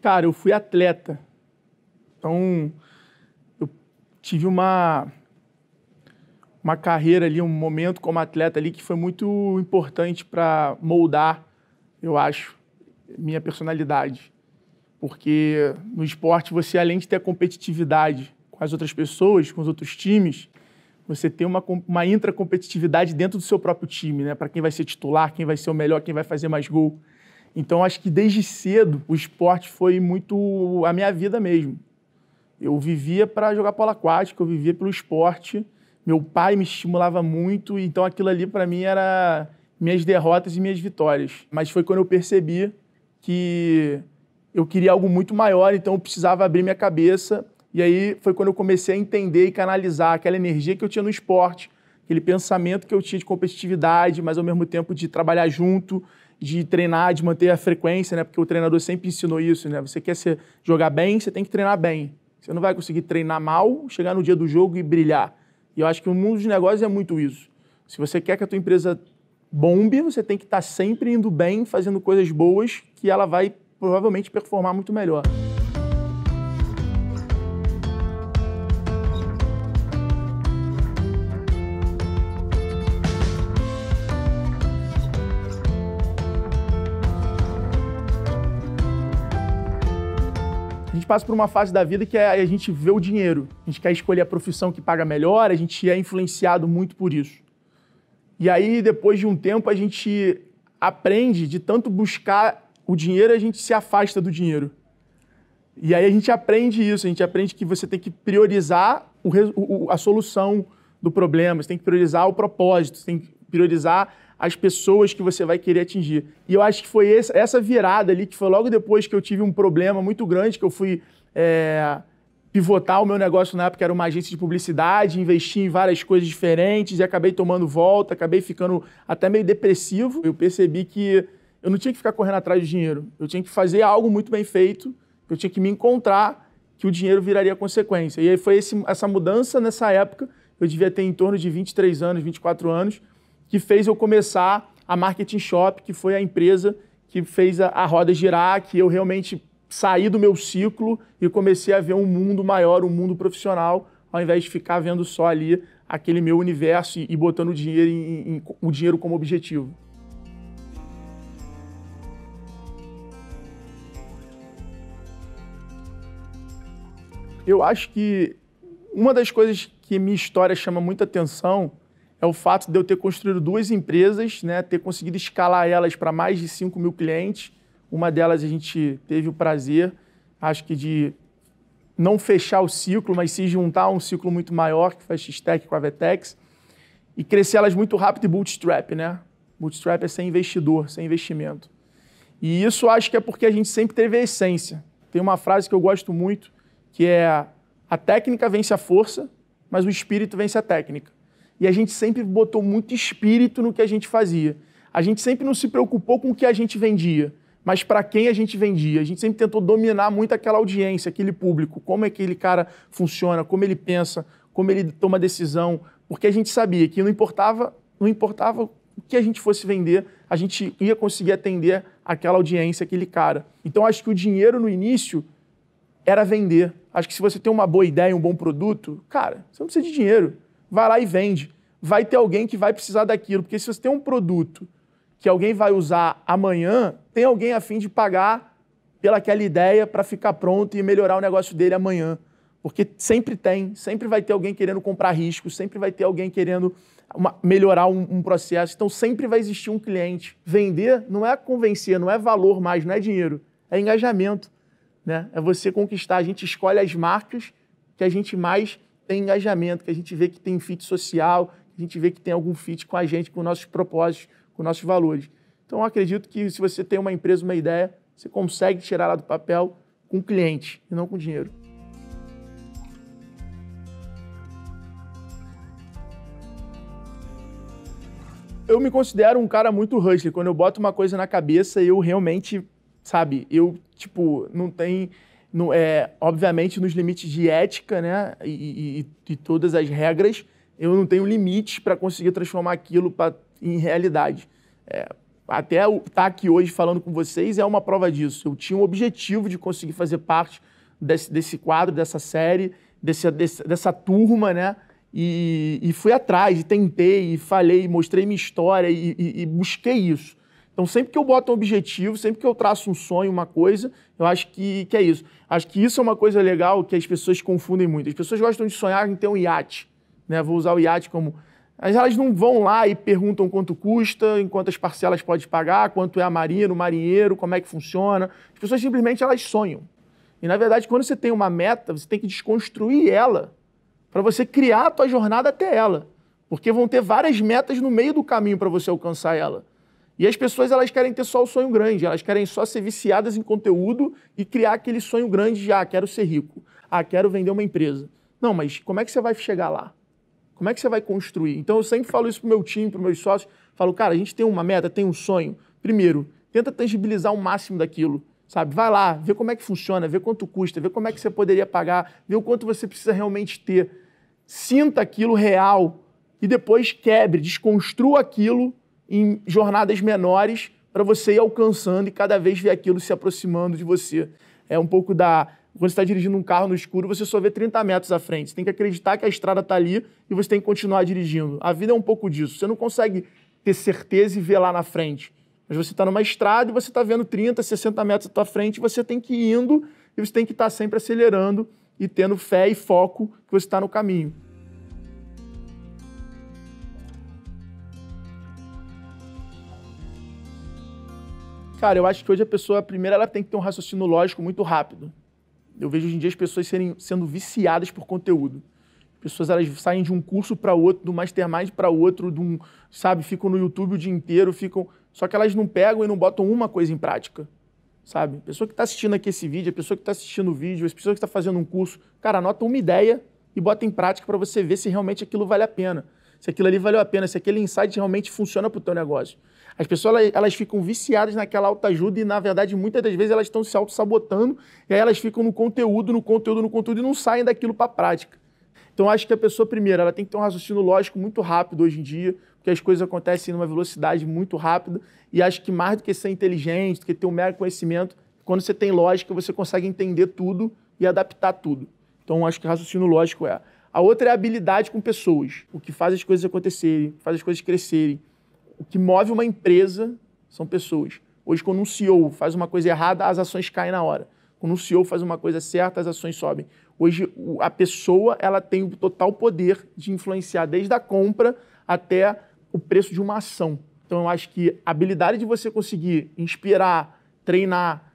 Cara, eu fui atleta. Então, eu tive uma uma carreira ali, um momento como atleta ali que foi muito importante para moldar, eu acho, minha personalidade. Porque no esporte você além de ter a competitividade com as outras pessoas, com os outros times, você tem uma, uma intracompetitividade dentro do seu próprio time, né? Para quem vai ser titular, quem vai ser o melhor, quem vai fazer mais gol. Então, acho que desde cedo o esporte foi muito a minha vida mesmo. Eu vivia para jogar polo aquático, eu vivia pelo esporte. Meu pai me estimulava muito, então aquilo ali para mim era minhas derrotas e minhas vitórias. Mas foi quando eu percebi que eu queria algo muito maior, então eu precisava abrir minha cabeça. E aí foi quando eu comecei a entender e canalizar aquela energia que eu tinha no esporte, aquele pensamento que eu tinha de competitividade, mas ao mesmo tempo de trabalhar junto, de treinar, de manter a frequência, né? Porque o treinador sempre ensinou isso, né? Você quer ser, jogar bem, você tem que treinar bem. Você não vai conseguir treinar mal, chegar no dia do jogo e brilhar. E eu acho que o mundo dos negócios é muito isso. Se você quer que a tua empresa bombe, você tem que estar sempre indo bem, fazendo coisas boas, que ela vai provavelmente performar muito melhor. A gente passa por uma fase da vida que é, a gente vê o dinheiro. A gente quer escolher a profissão que paga melhor, a gente é influenciado muito por isso. E aí, depois de um tempo, a gente aprende de tanto buscar o dinheiro, a gente se afasta do dinheiro. E aí a gente aprende isso, a gente aprende que você tem que priorizar o, o, a solução do problema, você tem que priorizar o propósito, você tem que priorizar as pessoas que você vai querer atingir. E eu acho que foi essa virada ali, que foi logo depois que eu tive um problema muito grande, que eu fui é, pivotar o meu negócio na época, era uma agência de publicidade, investi em várias coisas diferentes e acabei tomando volta, acabei ficando até meio depressivo. Eu percebi que eu não tinha que ficar correndo atrás de dinheiro, eu tinha que fazer algo muito bem feito, eu tinha que me encontrar, que o dinheiro viraria consequência. E aí foi esse, essa mudança nessa época, eu devia ter em torno de 23 anos, 24 anos, que fez eu começar a Marketing Shop, que foi a empresa que fez a, a roda girar, que eu realmente saí do meu ciclo e comecei a ver um mundo maior, um mundo profissional, ao invés de ficar vendo só ali aquele meu universo e, e botando o dinheiro, em, em, o dinheiro como objetivo. Eu acho que uma das coisas que minha história chama muita atenção é o fato de eu ter construído duas empresas, né, ter conseguido escalar elas para mais de 5 mil clientes. Uma delas a gente teve o prazer, acho que de não fechar o ciclo, mas se juntar a um ciclo muito maior, que foi a X-Tech com a Vetex, e crescer elas muito rápido e bootstrap, né? Bootstrap é sem investidor, sem investimento. E isso acho que é porque a gente sempre teve a essência. Tem uma frase que eu gosto muito, que é a técnica vence a força, mas o espírito vence a técnica e a gente sempre botou muito espírito no que a gente fazia. A gente sempre não se preocupou com o que a gente vendia, mas para quem a gente vendia. A gente sempre tentou dominar muito aquela audiência, aquele público, como é que aquele cara funciona, como ele pensa, como ele toma decisão, porque a gente sabia que não importava, não importava o que a gente fosse vender, a gente ia conseguir atender aquela audiência, aquele cara. Então acho que o dinheiro no início era vender. Acho que se você tem uma boa ideia, um bom produto, cara, você não precisa de dinheiro vai lá e vende. Vai ter alguém que vai precisar daquilo, porque se você tem um produto que alguém vai usar amanhã, tem alguém a fim de pagar pelaquela ideia para ficar pronto e melhorar o negócio dele amanhã. Porque sempre tem, sempre vai ter alguém querendo comprar risco, sempre vai ter alguém querendo uma, melhorar um, um, processo. Então sempre vai existir um cliente. Vender não é convencer, não é valor mais, não é dinheiro, é engajamento. Né? É você conquistar. A gente escolhe as marcas que a gente mais tem engajamento, que a gente vê que tem fit social, que a gente vê que tem algum fit com a gente, com nossos propósitos, com nossos valores. Então, acredito que se você tem uma empresa, uma ideia, você consegue tirar ela do papel com cliente e não com dinheiro. eu me considero um cara muito hustler. Quando eu boto uma coisa na cabeça, eu realmente, sabe, eu, tipo, não tem no, é, obviamente, nos limites de ética né, e, e, e todas as regras, eu não tenho limites para conseguir transformar aquilo pra, em realidade. É, até estar tá aqui hoje falando com vocês é uma prova disso. Eu tinha um objetivo de conseguir fazer parte desse, desse quadro, dessa série, desse, desse, dessa turma, né? E, e, fui atrás, e tentei, e falei, e mostrei minha história e, e, e busquei isso. Então, sempre que eu boto um objetivo, sempre que eu traço um sonho, uma coisa, eu acho que, que é isso. Acho que isso é uma coisa legal que as pessoas confundem muito. As pessoas gostam de sonhar em ter um iate. Né? Vou usar o iate como. Mas elas não vão lá e perguntam quanto custa, em quantas parcelas pode pagar, quanto é a marina, o marinheiro, como é que funciona. As pessoas simplesmente elas sonham. E na verdade, quando você tem uma meta, você tem que desconstruir ela para você criar a tua jornada até ela. Porque vão ter várias metas no meio do caminho para você alcançar ela. E as pessoas elas querem ter só o sonho grande, elas querem só ser viciadas em conteúdo e criar aquele sonho grande de ah, quero ser rico, ah, quero vender uma empresa. Não, mas como é que você vai chegar lá? Como é que você vai construir? Então eu sempre falo isso pro meu time, pros meus sócios, falo, cara, a gente tem uma meta, tem um sonho. Primeiro, tenta tangibilizar o máximo daquilo sabe? Vai lá, vê como é que funciona, vê quanto custa, vê como é que você poderia pagar, vê o quanto você precisa realmente ter. Sinta aquilo real e depois quebre, desconstrua aquilo em jornadas menores para você ir alcançando e cada vez ver aquilo se aproximando de você. É um pouco da. Quando você está dirigindo um carro no escuro, você só vê 30 metros à frente. Você tem que acreditar que a estrada está ali e você tem que continuar dirigindo. A vida é um pouco disso. Você não consegue ter certeza e ver lá na frente. Mas você está numa estrada e você está vendo 30, 60 metros à tua frente e você tem que ir indo e você tem que estar tá sempre acelerando e tendo fé e foco que você está no caminho. Cara, eu acho que hoje a pessoa, primeiro, ela tem que ter um raciocínio lógico muito rápido. Eu vejo hoje em dia as pessoas serem, sendo viciadas por conteúdo. Pessoas elas saem de um curso para outro, do mastermind para outro, de um, sabe, ficam no YouTube o dia inteiro, ficam. Só que elas não pegam e não botam uma coisa em prática, sabe? A pessoa que está assistindo aqui esse vídeo, a pessoa que está assistindo o vídeo, a pessoa que está fazendo um curso, cara, anota uma ideia e bota em prática para você ver se realmente aquilo vale a pena se aquilo ali valeu a pena, se aquele insight realmente funciona para o teu negócio. As pessoas elas, elas ficam viciadas naquela autoajuda e, na verdade, muitas das vezes elas estão se auto-sabotando e aí elas ficam no conteúdo, no conteúdo, no conteúdo e não saem daquilo para a prática. Então, acho que a pessoa, primeiro, ela tem que ter um raciocínio lógico muito rápido hoje em dia, porque as coisas acontecem numa velocidade muito rápida e acho que mais do que ser inteligente, do que ter um mero conhecimento, quando você tem lógica, você consegue entender tudo e adaptar tudo. Então, acho que raciocínio lógico é. A outra é a habilidade com pessoas, o que faz as coisas acontecerem, faz as coisas crescerem. O que move uma empresa são pessoas. Hoje, quando um CEO faz uma coisa errada, as ações caem na hora. Quando um CEO faz uma coisa certa, as ações sobem. Hoje, a pessoa ela tem o total poder de influenciar desde a compra até o preço de uma ação. Então, eu acho que a habilidade de você conseguir inspirar, treinar,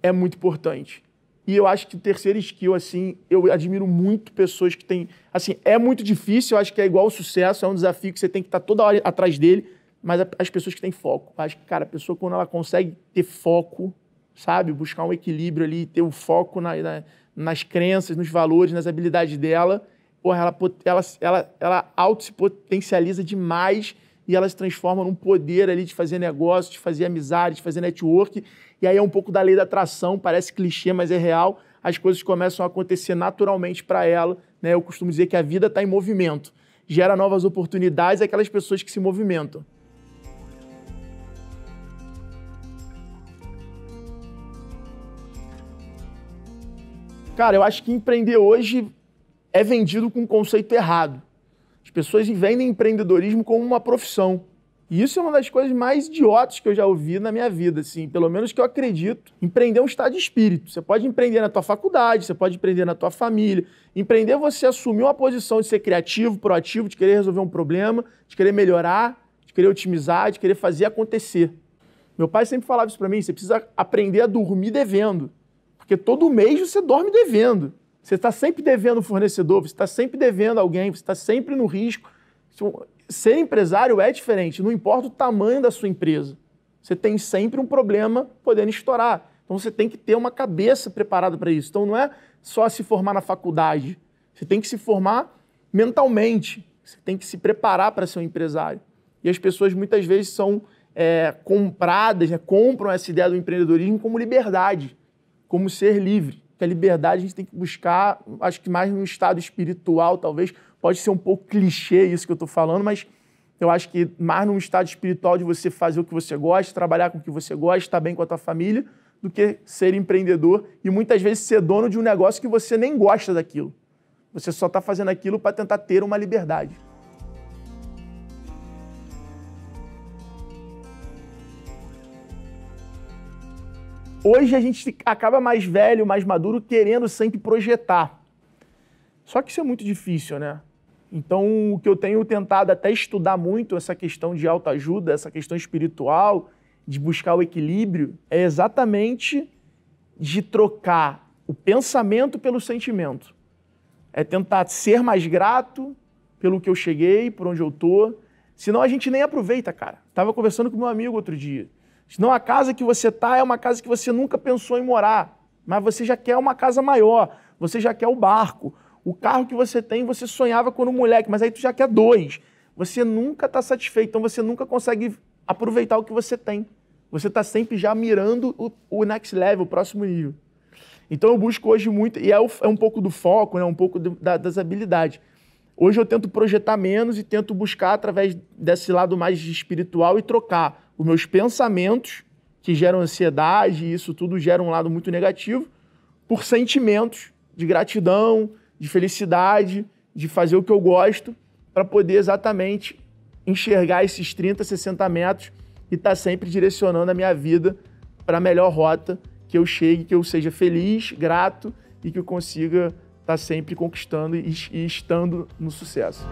é muito importante. E eu acho que terceira skill, assim, eu admiro muito pessoas que têm. Assim, é muito difícil, eu acho que é igual o sucesso, é um desafio que você tem que estar tá toda hora atrás dele, mas as pessoas que têm foco. Eu acho que, cara, a pessoa, quando ela consegue ter foco, sabe, buscar um equilíbrio ali, ter o foco na, na, nas crenças, nos valores, nas habilidades dela, porra, ela, ela, ela, ela auto se potencializa demais e ela se transforma num poder ali de fazer negócio, de fazer amizade, de fazer network. E aí é um pouco da lei da atração, parece clichê, mas é real. As coisas começam a acontecer naturalmente para ela. Né? Eu costumo dizer que a vida está em movimento. Gera novas oportunidades aquelas pessoas que se movimentam. Cara, eu acho que empreender hoje é vendido com um conceito errado pessoas vendem empreendedorismo como uma profissão. E isso é uma das coisas mais idiotas que eu já ouvi na minha vida, assim, pelo menos que eu acredito. Empreender é um estado de espírito. Você pode empreender na tua faculdade, você pode empreender na tua família. Empreender é você assumir uma posição de ser criativo, proativo, de querer resolver um problema, de querer melhorar, de querer otimizar, de querer fazer acontecer. Meu pai sempre falava isso para mim, você precisa aprender a dormir devendo, porque todo mês você dorme devendo. Você está sempre devendo um fornecedor, você está sempre devendo alguém, você está sempre no risco. Ser empresário é diferente, não importa o tamanho da sua empresa. Você tem sempre um problema podendo estourar. Então você tem que ter uma cabeça preparada para isso. Então não é só se formar na faculdade. Você tem que se formar mentalmente. Você tem que se preparar para ser um empresário. E as pessoas muitas vezes são é, compradas, né, compram essa ideia do empreendedorismo como liberdade, como ser livre que a liberdade a gente tem que buscar, acho que mais num estado espiritual, talvez. Pode ser um pouco clichê isso que eu estou falando, mas eu acho que mais num estado espiritual de você fazer o que você gosta, trabalhar com o que você gosta, estar bem com a tua família, do que ser empreendedor e muitas vezes ser dono de um negócio que você nem gosta daquilo. Você só está fazendo aquilo para tentar ter uma liberdade. hoje a gente acaba mais velho, mais maduro, querendo sempre projetar. Só que isso é muito difícil, né? Então, o que eu tenho tentado até estudar muito essa questão de autoajuda, essa questão espiritual, de buscar o equilíbrio, é exatamente de trocar o pensamento pelo sentimento. É tentar ser mais grato pelo que eu cheguei, por onde eu tô. Senão a gente nem aproveita, cara. Tava conversando com meu amigo outro dia. Senão a casa que você está é uma casa que você nunca pensou em morar, mas você já quer uma casa maior, você já quer o barco. O carro que você tem, você sonhava quando moleque, mas aí tu já quer dois. Você nunca está satisfeito, então você nunca consegue aproveitar o que você tem. Você está sempre já mirando o, o, next level, o próximo nível. Então eu busco hoje muito, e é, o, é um pouco do foco, né? um pouco do, da, das habilidades. Hoje eu tento projetar menos e tento buscar através desse lado mais espiritual e trocar os meus pensamentos, que geram ansiedade, e isso tudo gera um lado muito negativo, por sentimentos de gratidão, de felicidade, de fazer o que eu gosto, para poder exatamente enxergar esses 30, 60 metros e estar tá sempre direcionando a minha vida para a melhor rota, que eu chegue, que eu seja feliz, grato e que eu consiga estar tá sempre conquistando e, e estando no sucesso.